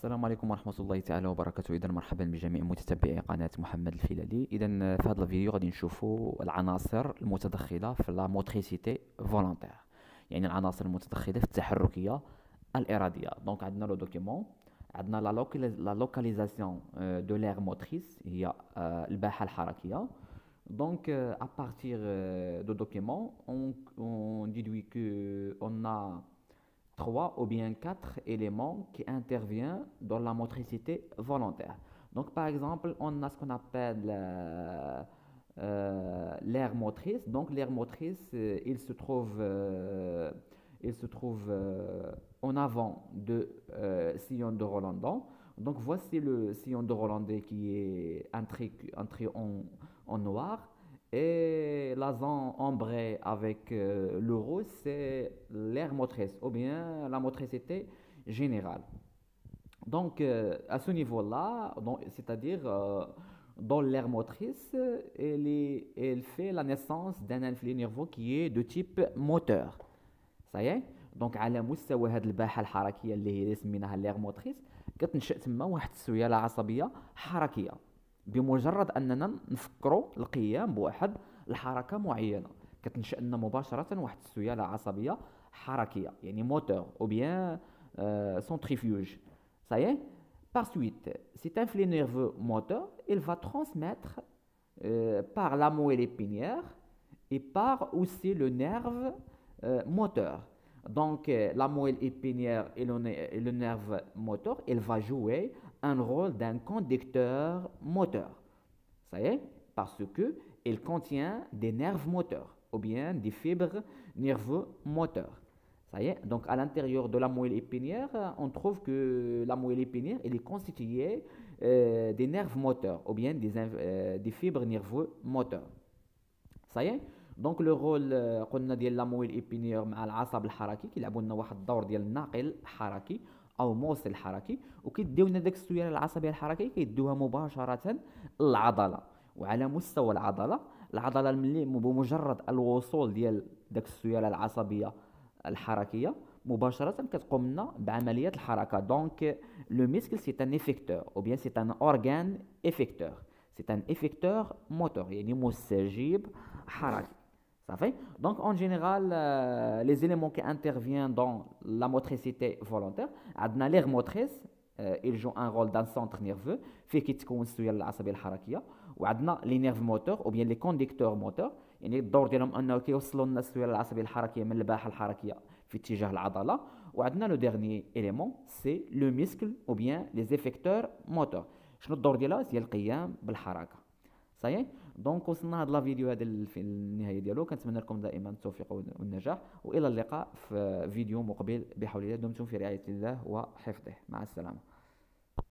السلام عليكم ورحمة الله تعالى وبركاته إذا مرحبا بجميع متتبعي قناة محمد الفيلالي إذا في هذا الفيديو غادي نشوفوا العناصر المتدخلة في لا موتريسيتي فولونتير يعني العناصر المتدخلة في التحركية الإرادية دونك عندنا لو دوكيمون عندنا لا لا لوكاليزاسيون دو لير موتريس هي euh, الباحة الحركية دونك euh, à دو euh, de documents, on, on déduit trois ou bien quatre éléments qui interviennent dans la motricité volontaire. Donc, par exemple, on a ce qu'on appelle euh, euh, l'air motrice. Donc, l'air motrice, euh, il se trouve, il se trouve en avant de sillon de Rolandon. Donc, voici le sillon de Rolandais qui est entré en, en noir. Et la zone ombrée avec euh, le rouge, c'est l'air motrice ou bien la motricité générale. Donc, euh, à ce niveau-là, c'est-à-dire euh, dans l'air motrice, elle, fait la naissance d'un influx nerveux qui est de type moteur. Ça y est Donc, à la mousse, ou à la bâche harakia, l'air motrice, qui est une chute, ou à la بمجرد اننا نفكروا القيام بواحد الحركه معينه كتنشا لنا مباشره واحد السياله عصبيه حركيه يعني موتور او بيان سنتريفيوج بار سويت سي تان فلي nerveux موتور il va transmettre euh, par la moelle épinière et par aussi le nerf euh, moteur. Donc, euh, la moelle épinière et le, nerf moteur, elle va jouer un rôle d'un conducteur moteur. Ça y est Parce que contient des nerfs moteurs ou bien des fibres nerveux moteurs. Ça y est Donc, à l'intérieur de la moelle épinière, on trouve que la moelle épinière elle est constituée euh, des nerfs moteurs ou bien des, euh, des fibres nerveux moteurs. Ça y est دونك لو رول آه، قلنا ديال لامويل ايبينيور مع العصب الحركي كيلعبوا لنا واحد الدور ديال الناقل الحركي او موصل حركي وكيديو لنا داك السياله العصبيه الحركيه كيدوها مباشره للعضله وعلى مستوى العضله العضله ملي بمجرد الوصول ديال داك السياله العصبيه الحركيه مباشره كتقوم لنا بعمليه الحركه دونك لو ميسكل سي ان افيكتور او بيان سي ان اورغان افيكتور سي ان افيكتور موتور يعني مستجيب حركي Donc, en général, euh, les éléments qui interviennent dans la motricité volontaire, l'air motrice, euh, ils jouent un rôle dans le centre nerveux, ou les nerfs moteurs, ou bien les conducteurs moteurs, يعني الدور ديالهم انه كيوصلوا لنا السوية العصبيه الحركيه من الباحه الحركيه في اتجاه العضله صحيح دونك وصلنا هاد لا فيديو هذا النهايه ديالو كنتمنى لكم دائما التوفيق والنجاح والى اللقاء في فيديو مقبل بحول الله دمتم في رعايه الله وحفظه مع السلامه